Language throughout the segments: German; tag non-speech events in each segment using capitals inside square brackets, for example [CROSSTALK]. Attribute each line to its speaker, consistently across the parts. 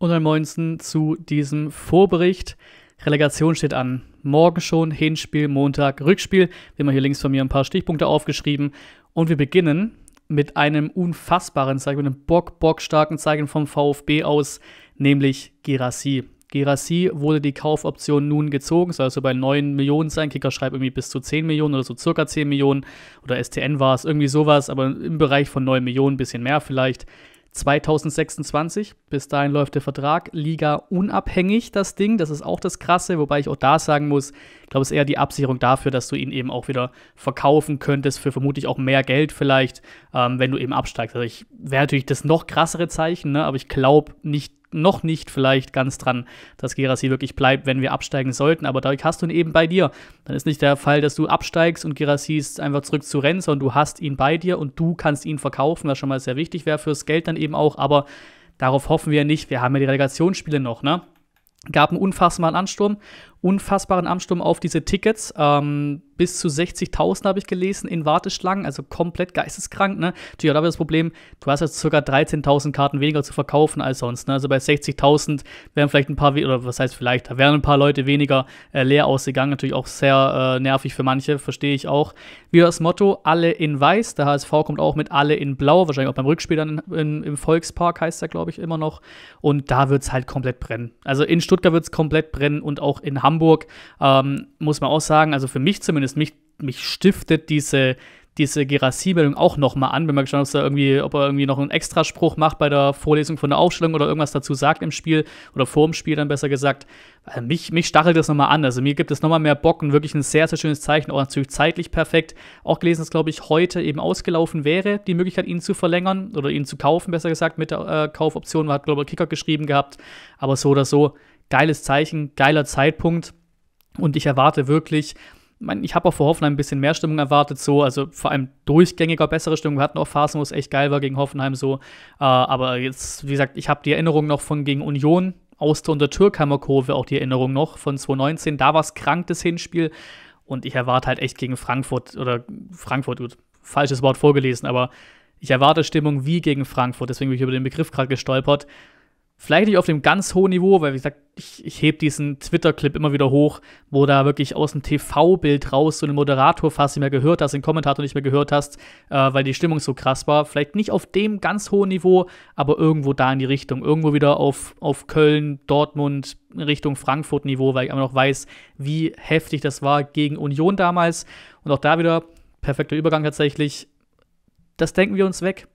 Speaker 1: Und dann Moinsen zu diesem Vorbericht. Relegation steht an. Morgen schon Hinspiel, Montag Rückspiel. Wir haben hier links von mir ein paar Stichpunkte aufgeschrieben. Und wir beginnen mit einem unfassbaren Zeichen, mit einem bock, bock starken Zeichen vom VfB aus, nämlich Gerassi. Gerassi wurde die Kaufoption nun gezogen, soll also bei 9 Millionen sein. Kicker schreibt irgendwie bis zu 10 Millionen oder so circa 10 Millionen. Oder STN war es, irgendwie sowas, aber im Bereich von 9 Millionen, bisschen mehr vielleicht. 2026. Bis dahin läuft der Vertrag Liga unabhängig, das Ding. Das ist auch das Krasse, wobei ich auch da sagen muss, ich glaube, es ist eher die Absicherung dafür, dass du ihn eben auch wieder verkaufen könntest für vermutlich auch mehr Geld vielleicht, ähm, wenn du eben absteigst. Also ich wäre natürlich das noch krassere Zeichen, ne? aber ich glaube nicht, noch nicht vielleicht ganz dran, dass Gerasi wirklich bleibt, wenn wir absteigen sollten. Aber dadurch hast du ihn eben bei dir. Dann ist nicht der Fall, dass du absteigst und Gerasi ist einfach zurück zu Rennen, sondern du hast ihn bei dir und du kannst ihn verkaufen, was schon mal sehr wichtig wäre fürs Geld dann eben auch. Aber darauf hoffen wir nicht. Wir haben ja die Relegationsspiele noch, ne? Gab einen unfassbaren Ansturm unfassbaren Ansturm auf diese Tickets. Ähm, bis zu 60.000 habe ich gelesen in Warteschlangen, also komplett geisteskrank. Ne? Natürlich habe ich das Problem, du hast jetzt ca. 13.000 Karten weniger zu verkaufen als sonst. Ne? Also bei 60.000 wären vielleicht ein paar, oder was heißt vielleicht, da wären ein paar Leute weniger äh, leer ausgegangen. Natürlich auch sehr äh, nervig für manche, verstehe ich auch. Wieder das Motto, alle in weiß. Der HSV kommt auch mit alle in blau, wahrscheinlich auch beim Rückspiel dann in, in, im Volkspark heißt er, glaube ich, immer noch. Und da wird es halt komplett brennen. Also in Stuttgart wird es komplett brennen und auch in Hamburg Hamburg, ähm, muss man auch sagen, also für mich zumindest, mich, mich stiftet diese, diese Gerassi-Meldung auch nochmal an, wenn man geschaut, ob er irgendwie, ob er irgendwie noch einen Extraspruch macht bei der Vorlesung von der Aufstellung oder irgendwas dazu sagt im Spiel oder vor dem Spiel dann besser gesagt. Also mich, mich stachelt das nochmal an. Also mir gibt es nochmal mehr Bock und wirklich ein sehr, sehr schönes Zeichen, auch natürlich zeitlich perfekt. Auch gelesen, dass, glaube ich, heute eben ausgelaufen wäre, die Möglichkeit, ihn zu verlängern oder ihn zu kaufen, besser gesagt, mit der äh, Kaufoption. Man hat, glaube ich, Kicker geschrieben gehabt. Aber so oder so, geiles Zeichen, geiler Zeitpunkt. Und ich erwarte wirklich, ich habe auch vor Hoffenheim ein bisschen mehr Stimmung erwartet, so, also vor allem durchgängiger bessere Stimmung. Wir hatten auch Phasen, wo es echt geil war gegen Hoffenheim, so. Äh, aber jetzt, wie gesagt, ich habe die Erinnerung noch von gegen Union aus der unter türkheimer Kurve, auch die Erinnerung noch von 2019. Da war es krank, das Hinspiel. Und ich erwarte halt echt gegen Frankfurt oder Frankfurt, gut, falsches Wort vorgelesen, aber ich erwarte Stimmung wie gegen Frankfurt. Deswegen bin ich über den Begriff gerade gestolpert. Vielleicht nicht auf dem ganz hohen Niveau, weil wie gesagt, ich, ich heb diesen Twitter-Clip immer wieder hoch, wo da wirklich aus dem TV-Bild raus so einen Moderator fast nicht mehr gehört hast, den Kommentator nicht mehr gehört hast, äh, weil die Stimmung so krass war. Vielleicht nicht auf dem ganz hohen Niveau, aber irgendwo da in die Richtung. Irgendwo wieder auf, auf Köln, Dortmund, Richtung Frankfurt-Niveau, weil ich immer noch weiß, wie heftig das war gegen Union damals. Und auch da wieder, perfekter Übergang tatsächlich, das denken wir uns weg.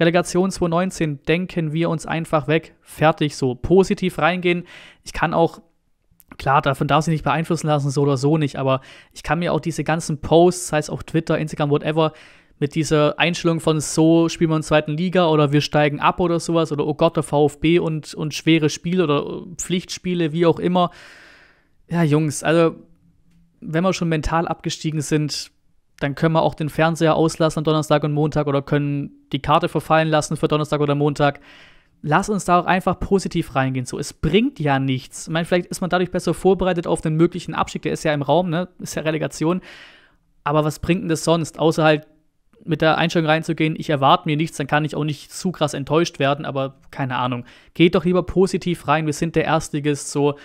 Speaker 1: Relegation 2019 denken wir uns einfach weg. Fertig so. Positiv reingehen. Ich kann auch Klar, davon darf sie nicht beeinflussen lassen, so oder so nicht, aber ich kann mir auch diese ganzen Posts, sei es auf Twitter, Instagram, whatever, mit dieser Einstellung von so spielen wir in der zweiten Liga oder wir steigen ab oder sowas oder oh Gott, der VfB und, und schwere Spiele oder äh, Pflichtspiele, wie auch immer. Ja, Jungs, also wenn wir schon mental abgestiegen sind, dann können wir auch den Fernseher auslassen am Donnerstag und Montag oder können die Karte verfallen lassen für Donnerstag oder Montag. Lass uns da auch einfach positiv reingehen. So, es bringt ja nichts. Ich meine, vielleicht ist man dadurch besser vorbereitet auf einen möglichen Abstieg, der ist ja im Raum, ne? Ist ja Relegation. Aber was bringt denn das sonst, außer halt mit der Einstellung reinzugehen, ich erwarte mir nichts, dann kann ich auch nicht zu krass enttäuscht werden, aber keine Ahnung. Geht doch lieber positiv rein, wir sind der Erstligist, so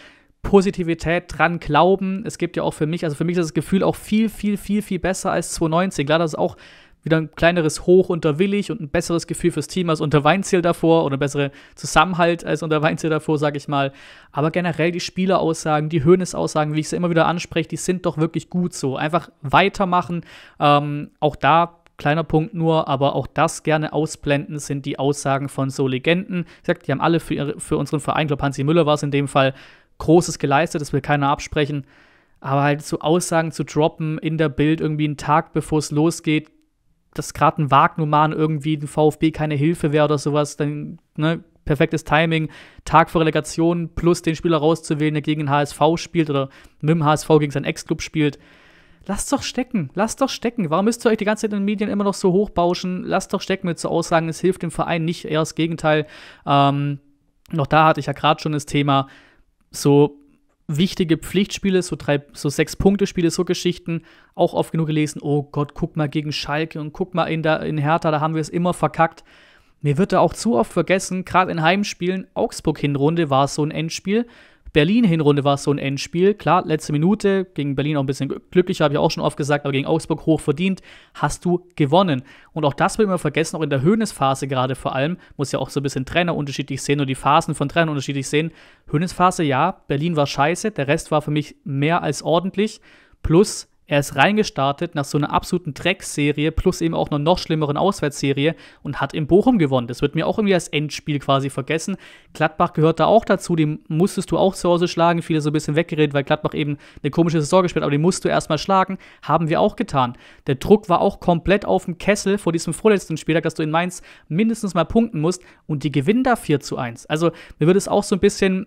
Speaker 1: Positivität dran glauben. Es gibt ja auch für mich, also für mich ist das Gefühl auch viel, viel, viel, viel besser als 2019. Klar, das ist auch wieder ein kleineres Hoch unter Willig und ein besseres Gefühl fürs Team als unter Weinziel davor oder bessere Zusammenhalt als unter Weinziel davor, sage ich mal. Aber generell die Spieleraussagen, die Höhnesaussagen, wie ich sie immer wieder anspreche, die sind doch wirklich gut so. Einfach weitermachen. Ähm, auch da kleiner Punkt nur, aber auch das gerne ausblenden, sind die Aussagen von so Legenden. Ich sag, die haben alle für, ihre, für unseren Verein, ich glaube Hansi Müller war es in dem Fall, Großes geleistet, das will keiner absprechen. Aber halt so Aussagen zu droppen in der Bild irgendwie einen Tag bevor es losgeht, dass gerade ein Wagnuman irgendwie dem VfB keine Hilfe wäre oder sowas, dann ne, perfektes Timing, Tag vor Relegation plus den Spieler rauszuwählen, der gegen den HSV spielt oder mit dem HSV gegen seinen Ex-Club spielt. Lasst doch stecken, lasst doch stecken. Warum müsst ihr euch die ganze Zeit in den Medien immer noch so hochbauschen? Lasst doch stecken mit so Aussagen, es hilft dem Verein nicht, eher das Gegenteil. Ähm, noch da hatte ich ja gerade schon das Thema, so wichtige Pflichtspiele, so drei, so sechs Punkte-Spiele, so Geschichten, auch oft genug gelesen, oh Gott, guck mal gegen Schalke und guck mal in, der, in Hertha, da haben wir es immer verkackt. Mir wird da auch zu oft vergessen, gerade in Heimspielen, Augsburg-Hinrunde war so ein Endspiel, Berlin-Hinrunde war so ein Endspiel. Klar, letzte Minute, gegen Berlin auch ein bisschen glücklich, habe ich auch schon oft gesagt, aber gegen Augsburg hoch verdient, hast du gewonnen. Und auch das wird immer vergessen, auch in der Höhnesphase gerade vor allem, muss ja auch so ein bisschen Trainer unterschiedlich sehen und die Phasen von Trainern unterschiedlich sehen. Höhnesphase, ja, Berlin war scheiße, der Rest war für mich mehr als ordentlich. Plus, er ist reingestartet nach so einer absoluten Dreckserie plus eben auch einer noch schlimmeren Auswärtsserie und hat in Bochum gewonnen. Das wird mir auch irgendwie als Endspiel quasi vergessen. Gladbach gehört da auch dazu, die musstest du auch zu Hause schlagen. Viele so ein bisschen weggeredet, weil Gladbach eben eine komische Saison gespielt, hat, aber die musst du erstmal schlagen. Haben wir auch getan. Der Druck war auch komplett auf dem Kessel vor diesem vorletzten Spieltag, dass du in Mainz mindestens mal punkten musst und die gewinnen da 4 zu 1. Also mir würde es auch so ein bisschen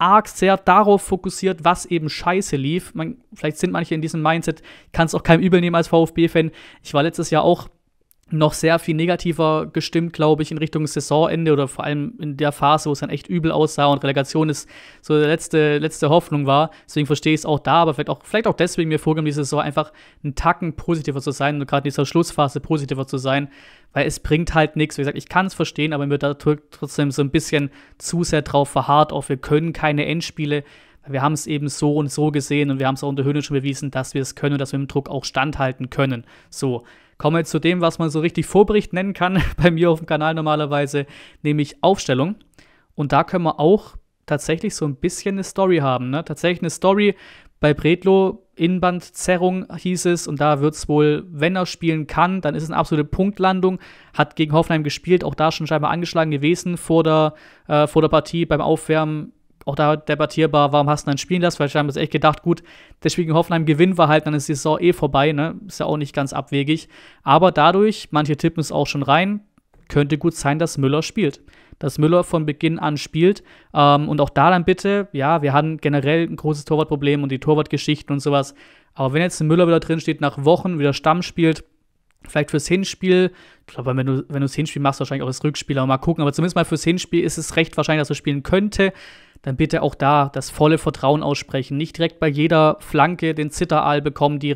Speaker 1: arg sehr darauf fokussiert, was eben scheiße lief. Man, vielleicht sind manche in diesem Mindset, kann es auch keinem übel nehmen als VfB-Fan. Ich war letztes Jahr auch noch sehr viel negativer gestimmt, glaube ich, in Richtung Saisonende oder vor allem in der Phase, wo es dann echt übel aussah und Relegation ist so die letzte, letzte Hoffnung war. Deswegen verstehe ich es auch da, aber vielleicht auch, vielleicht auch deswegen mir vorgenommen, diese Saison einfach einen Tacken positiver zu sein und gerade in dieser Schlussphase positiver zu sein, weil es bringt halt nichts. Wie gesagt, ich kann es verstehen, aber mir wird da trotzdem so ein bisschen zu sehr drauf verharrt, auch wir können keine Endspiele. Wir haben es eben so und so gesehen und wir haben es auch unter Höhne schon bewiesen, dass wir es können und dass wir im Druck auch standhalten können. So. Kommen wir zu dem, was man so richtig Vorbericht nennen kann, [LAUGHS] bei mir auf dem Kanal normalerweise, nämlich Aufstellung. Und da können wir auch tatsächlich so ein bisschen eine Story haben. Ne? Tatsächlich eine Story bei Bredlo, Innenbandzerrung hieß es. Und da wird es wohl, wenn er spielen kann, dann ist es eine absolute Punktlandung. Hat gegen Hoffenheim gespielt, auch da schon scheinbar angeschlagen gewesen vor der, äh, vor der Partie beim Aufwärmen auch da debattierbar, warum hast du dann spielen lassen? Weil ich habe echt gedacht, gut, das Spiel gegen Hoffenheim gewinnen wir halt, dann ist die Saison eh vorbei, ne? Ist ja auch nicht ganz abwegig. Aber dadurch, manche tippen es auch schon rein, könnte gut sein, dass Müller spielt. Dass Müller von Beginn an spielt. Ähm, und auch da dann bitte, ja, wir hatten generell ein großes Torwartproblem und die Torwartgeschichten und sowas. Aber wenn jetzt ein Müller wieder drinsteht, nach Wochen wieder Stamm spielt, vielleicht fürs Hinspiel, ich glaube, wenn du, wenn du das Hinspiel machst, wahrscheinlich auch das Rückspiel, aber mal gucken. Aber zumindest mal fürs Hinspiel ist es recht wahrscheinlich, dass er spielen könnte dann bitte auch da das volle Vertrauen aussprechen. Nicht direkt bei jeder Flanke den Zitteraal bekommen, die,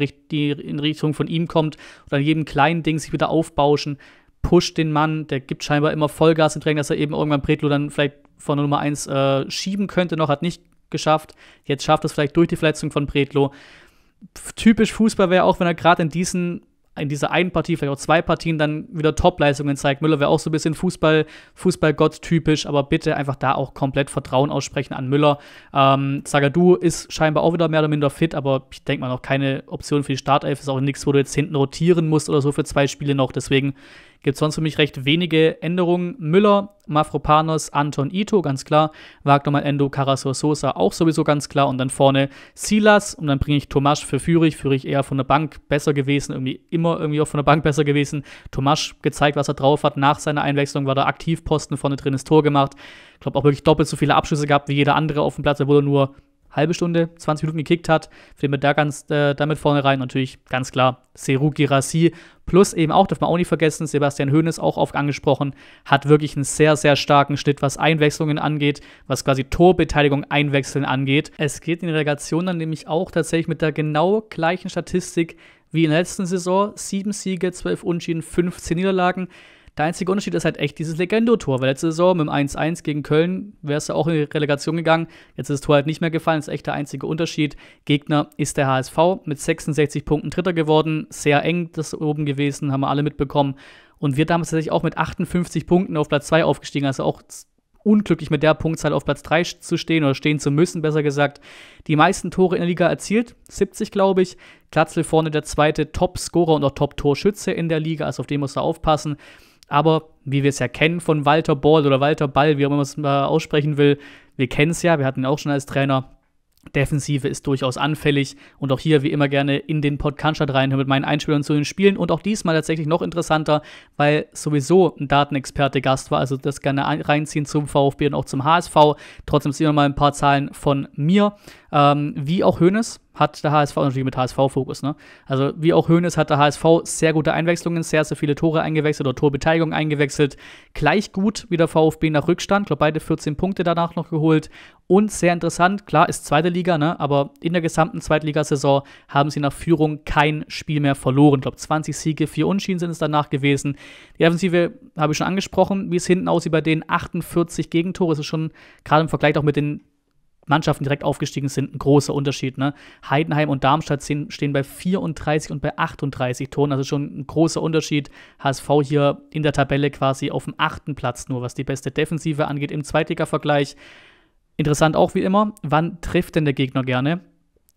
Speaker 1: in Richtung von ihm kommt oder an jedem kleinen Ding sich wieder aufbauschen. Pusht den Mann, der gibt scheinbar immer Vollgas im Training, dass er eben irgendwann Bretlo dann vielleicht von der Nummer 1 äh, schieben könnte, noch hat nicht geschafft. Jetzt schafft es vielleicht durch die Verletzung von Bretlo. Typisch Fußball wäre auch, wenn er gerade in diesen in dieser einen Partie, vielleicht auch zwei Partien, dann wieder Topleistungen zeigt. Müller wäre auch so ein bisschen Fußball, Fußballgott typisch, aber bitte einfach da auch komplett Vertrauen aussprechen an Müller. Ähm, Zagadou ist scheinbar auch wieder mehr oder minder fit, aber ich denke mal noch keine Option für die Startelf. Ist auch nichts, wo du jetzt hinten rotieren musst oder so für zwei Spiele noch. Deswegen Gibt sonst für mich recht wenige Änderungen. Müller, Mafropanos, Anton Ito, ganz klar. Wagner mal Endo, Karasor Sosa, auch sowieso ganz klar. Und dann vorne Silas und dann bringe ich Tomasch für Führig. Führig eher von der Bank besser gewesen, irgendwie immer irgendwie auch von der Bank besser gewesen. Tomasch gezeigt, was er drauf hat. Nach seiner Einwechslung war der Aktivposten vorne drin, das Tor gemacht. Ich glaube auch wirklich doppelt so viele Abschlüsse gehabt wie jeder andere auf dem Platz. Er wurde nur halbe Stunde, 20 Minuten gekickt hat, für den wir da ganz äh, damit vorne rein. Natürlich ganz klar Seru Girassi. Plus eben auch, darf man auch nicht vergessen, Sebastian Hoeneß auch oft angesprochen, hat wirklich einen sehr, sehr starken Schnitt, was Einwechslungen angeht, was quasi Torbeteiligung einwechseln angeht. Es geht in die Relegation dann nämlich auch tatsächlich mit der genau gleichen Statistik wie in der letzten Saison. Sieben Siege, zwölf Unschieden, 15 Niederlagen. Der einzige Unterschied ist halt echt dieses Legendotor, weil letzte Saison mit dem 1-1 gegen Köln wärst du auch in die Relegation gegangen. Jetzt ist das Tor halt nicht mehr gefallen, das ist echt der einzige Unterschied. Gegner ist der HSV mit 66 Punkten Dritter geworden, sehr eng das oben gewesen, haben wir alle mitbekommen. Und wir damals tatsächlich auch mit 58 Punkten auf Platz 2 aufgestiegen, also auch unglücklich mit der Punktzahl auf Platz 3 zu stehen oder stehen zu müssen, besser gesagt. Die meisten Tore in der Liga erzielt, 70 glaube ich. Klatzl vorne der zweite Top-Scorer und auch Top-Torschütze in der Liga, also auf den muss er aufpassen. Aber wie wir es ja kennen von Walter Ball oder Walter Ball, wie auch immer man es aussprechen will, wir kennen es ja, wir hatten ihn auch schon als Trainer. Defensive ist durchaus anfällig und auch hier wie immer gerne in den Podcast reinhören mit meinen Einspielern zu den Spielen und auch diesmal tatsächlich noch interessanter, weil sowieso ein Datenexperte Gast war, also das gerne reinziehen zum VfB und auch zum HSV. Trotzdem sind noch mal ein paar Zahlen von mir ähm, wie auch Hoeneß hat der HSV, natürlich mit HSV-Fokus, ne? Also wie auch Hoeneß hat der HSV sehr gute Einwechslungen, sehr, sehr viele Tore eingewechselt oder Torbeteiligung eingewechselt. Gleich gut wie der VfB nach Rückstand, glaube beide 14 Punkte danach noch geholt. Und sehr interessant, klar ist zweite Liga, ne? aber in der gesamten Zweitligasaison haben sie nach Führung kein Spiel mehr verloren. Ich glaube 20 Siege, 4 Unschieden sind es danach gewesen. Die Offensive habe ich schon angesprochen, wie es hinten aussieht bei denen. 48 Gegentore, das ist schon gerade im Vergleich auch mit den Mannschaften direkt aufgestiegen sind, ein großer Unterschied. Ne? Heidenheim und Darmstadt stehen bei 34 und bei 38 Toren, also schon ein großer Unterschied. HSV hier in der Tabelle quasi auf dem achten Platz nur, was die beste Defensive angeht im Zweitliga-Vergleich. Interessant auch wie immer, wann trifft denn der Gegner gerne?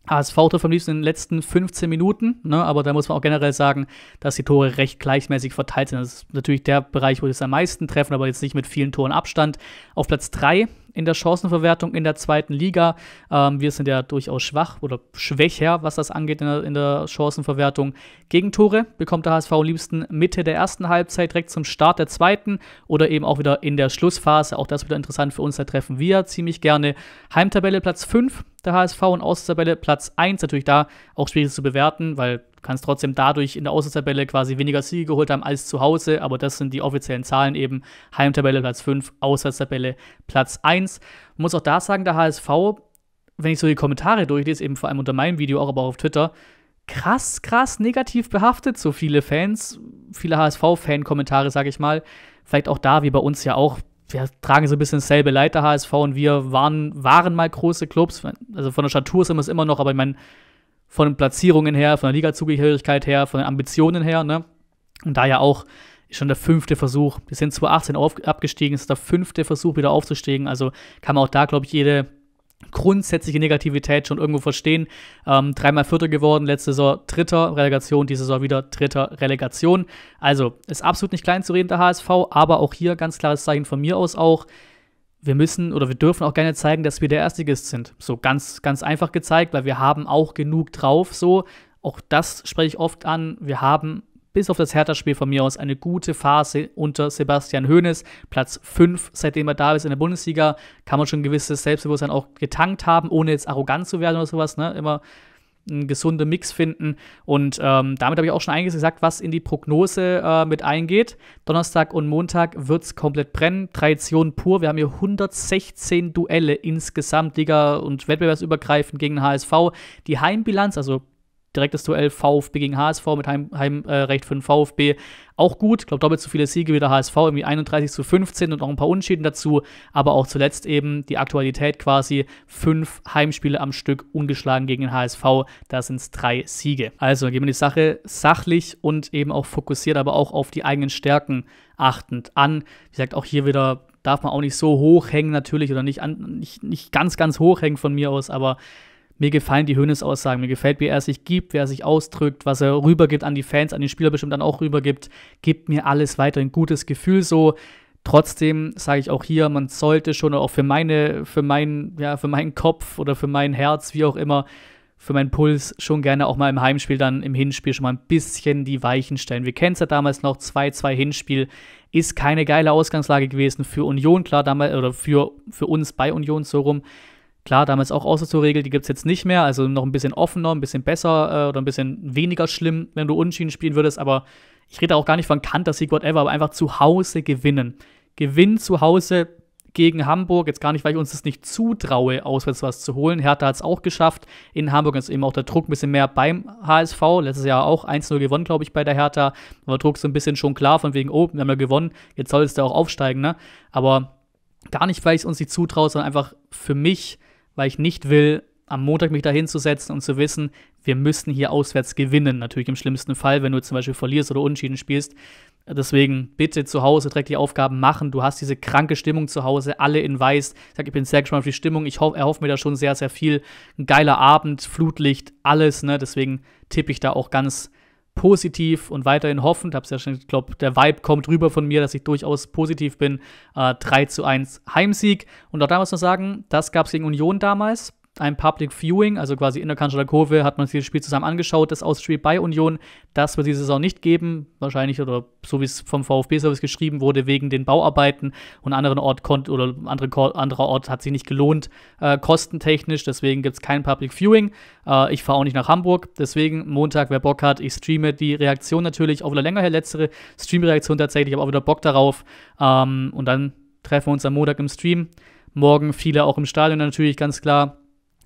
Speaker 1: HSV trifft am liebsten in den letzten 15 Minuten, ne? aber da muss man auch generell sagen, dass die Tore recht gleichmäßig verteilt sind. Das ist natürlich der Bereich, wo sie es am meisten treffen, aber jetzt nicht mit vielen Toren Abstand. Auf Platz 3 in der Chancenverwertung in der zweiten Liga. Ähm, wir sind ja durchaus schwach oder schwächer, was das angeht in der, in der Chancenverwertung. Gegentore bekommt der HSV am liebsten Mitte der ersten Halbzeit, direkt zum Start der zweiten oder eben auch wieder in der Schlussphase. Auch das wieder interessant für uns, da treffen wir ziemlich gerne. Heimtabelle Platz 5 der HSV und Außentabelle Platz 1. Natürlich da auch schwierig zu bewerten, weil kannst trotzdem dadurch in der Außentabelle quasi weniger Siege geholt haben als zu Hause, aber das sind die offiziellen Zahlen eben. Heimtabelle Platz 5, Auswärtstabelle Platz 1. muss auch da sagen, der HSV, wenn ich so die Kommentare durchlese, eben vor allem unter meinem Video, auch aber auch auf Twitter, krass, krass negativ behaftet, so viele Fans, viele HSV-Fan-Kommentare, sage ich mal. Vielleicht auch da, wie bei uns ja auch, wir tragen so ein bisschen dasselbe Leid der HSV und wir waren, waren mal große Clubs. Also von der Statur sind wir es immer noch, aber ich meine, von den Platzierungen her, von der Ligazugehörigkeit her, von den Ambitionen her. Ne? Und da ja auch schon der fünfte Versuch. Wir sind 2018 auf, abgestiegen, ist der fünfte Versuch wieder aufzusteigen. Also kann man auch da, glaube ich, jede grundsätzliche Negativität schon irgendwo verstehen. Ähm, dreimal Vierter geworden, letzte Saison Dritter, Relegation, diese Saison wieder Dritter, Relegation. Also ist absolut nicht klein zu reden der HSV, aber auch hier ganz klares Zeichen von mir aus auch wir müssen oder wir dürfen auch gerne zeigen, dass wir der Erstligist sind. So ganz, ganz einfach gezeigt, weil wir haben auch genug drauf. So, auch das spreche ich oft an. Wir haben bis auf das Hertha-Spiel von mir aus eine gute Phase unter Sebastian Hoeneß. Platz 5, seitdem er da ist in der Bundesliga, kann man schon ein gewisses Selbstbewusstsein auch getankt haben, ohne jetzt arrogant zu werden oder sowas. Ne? Immer einen gesunden Mix finden. Und ähm, damit habe ich auch schon einiges gesagt, was in die Prognose äh, mit eingeht. Donnerstag und Montag wird es komplett brennen. Tradition pur. Wir haben hier 116 Duelle insgesamt, Liga- und Wettbewerbsübergreifend gegen HSV. Die Heimbilanz, also direktes Duell VfB gegen HSV mit Heimrecht Heim, äh, für den VfB auch gut. Ich glaube, doppelt so viele Siege wie der HSV, irgendwie 31 zu 15 und noch ein paar Unschäden dazu. Aber auch zuletzt eben die Aktualität quasi fünf Heimspiele am Stück ungeschlagen gegen den HSV. Da sind es drei Siege. Also gehen wir die Sache sachlich und eben auch fokussiert, aber auch auf die eigenen Stärken achtend an. Wie gesagt, auch hier wieder darf man auch nicht so hoch hängen natürlich oder nicht, an, nicht, nicht ganz, ganz hoch hängen von mir aus, aber mir gefallen die Hönes-Aussagen. Mir gefällt, wie er sich gibt, wie er sich ausdrückt, was er rübergibt an die Fans, an den Spieler bestimmt dann auch rübergibt. Gibt mir alles weiter ein gutes Gefühl so. Trotzdem sage ich auch hier, man sollte schon auch für meine, für meinen, ja, für meinen Kopf oder für mein Herz, wie auch immer, für meinen Puls schon gerne auch mal im Heimspiel dann im Hinspiel schon mal ein bisschen die Weichen stellen. Wir kennen es ja damals noch, 2-2 Hinspiel ist keine geile Ausgangslage gewesen für Union, klar, damals, oder für, für uns bei Union so rum. Klar, damals auch außer zur Regel, die gibt es jetzt nicht mehr, also noch ein bisschen offener, ein bisschen besser äh, oder ein bisschen weniger schlimm, wenn du Unentschieden spielen würdest, aber ich rede auch gar nicht von Sieg, whatever, aber einfach zu Hause gewinnen. Gewinn zu Hause gegen Hamburg, jetzt gar nicht, weil ich uns das nicht zutraue, auswärts was zu holen. Hertha hat es auch geschafft. In Hamburg ist eben auch der Druck ein bisschen mehr beim HSV. Letztes Jahr auch 1-0 gewonnen, glaube ich, bei der Hertha. Aber Druck so ein bisschen schon klar, von wegen, oh, wir haben ja gewonnen, jetzt soll es da auch aufsteigen, ne? Aber gar nicht, weil ich es uns nicht zutraue, sondern einfach für mich weil ich nicht will, am Montag mich da hinzusetzen und zu wissen, wir müssten hier auswärts gewinnen. Natürlich im schlimmsten Fall, wenn du zum Beispiel verlierst oder unentschieden spielst. Deswegen bitte zu Hause direkt die Aufgaben machen. Du hast diese kranke Stimmung zu Hause, alle in weiß. Ich sag, ich bin sehr gespannt auf die Stimmung. Ich erhoffe mir da schon sehr, sehr viel. Ein geiler Abend, Flutlicht, alles. Ne? Deswegen tippe ich da auch ganz positiv und weiterhin hoffend, hab's ja schon, ich glaube, der Vibe kommt rüber von mir, dass ich durchaus positiv bin. Äh, 3 zu 1 Heimsieg. Und auch da muss man sagen, das gab es gegen Union damals ein Public Viewing, also quasi in der Kanzler Kurve, hat man sich das Spiel zusammen angeschaut, das Ausspiel bei Union. Das wird diese Saison nicht geben, wahrscheinlich oder so wie es vom VfB-Service geschrieben wurde, wegen den Bauarbeiten und anderen Ort konnte oder andere, anderer Ort hat sich nicht gelohnt, äh, kostentechnisch. Deswegen gibt es kein Public Viewing. Äh, ich fahre auch nicht nach Hamburg. Deswegen Montag, wer Bock hat, ich streame die Reaktion natürlich auch wieder länger her, letztere Stream-Reaktion tatsächlich, aber auch wieder Bock darauf. Ähm, und dann treffen wir uns am Montag im Stream. Morgen viele auch im Stadion natürlich, ganz klar.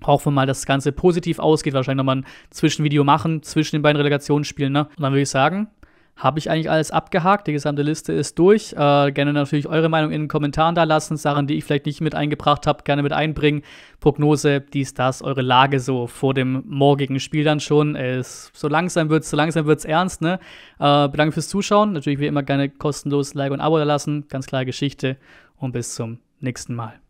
Speaker 1: Auch wenn mal das Ganze positiv ausgeht, wahrscheinlich nochmal ein Zwischenvideo machen zwischen den beiden Relegationsspielen. Ne? Und dann würde ich sagen, habe ich eigentlich alles abgehakt. Die gesamte Liste ist durch. Äh, gerne natürlich eure Meinung in den Kommentaren da lassen. Sachen, die ich vielleicht nicht mit eingebracht habe, gerne mit einbringen. Prognose, dies, das, eure Lage so vor dem morgigen Spiel dann schon. Es, so langsam wird es so langsam wird's ernst. Ne? Äh, bedanke fürs Zuschauen. Natürlich wie immer gerne kostenlos Like und Abo da lassen. Ganz klare Geschichte. Und bis zum nächsten Mal.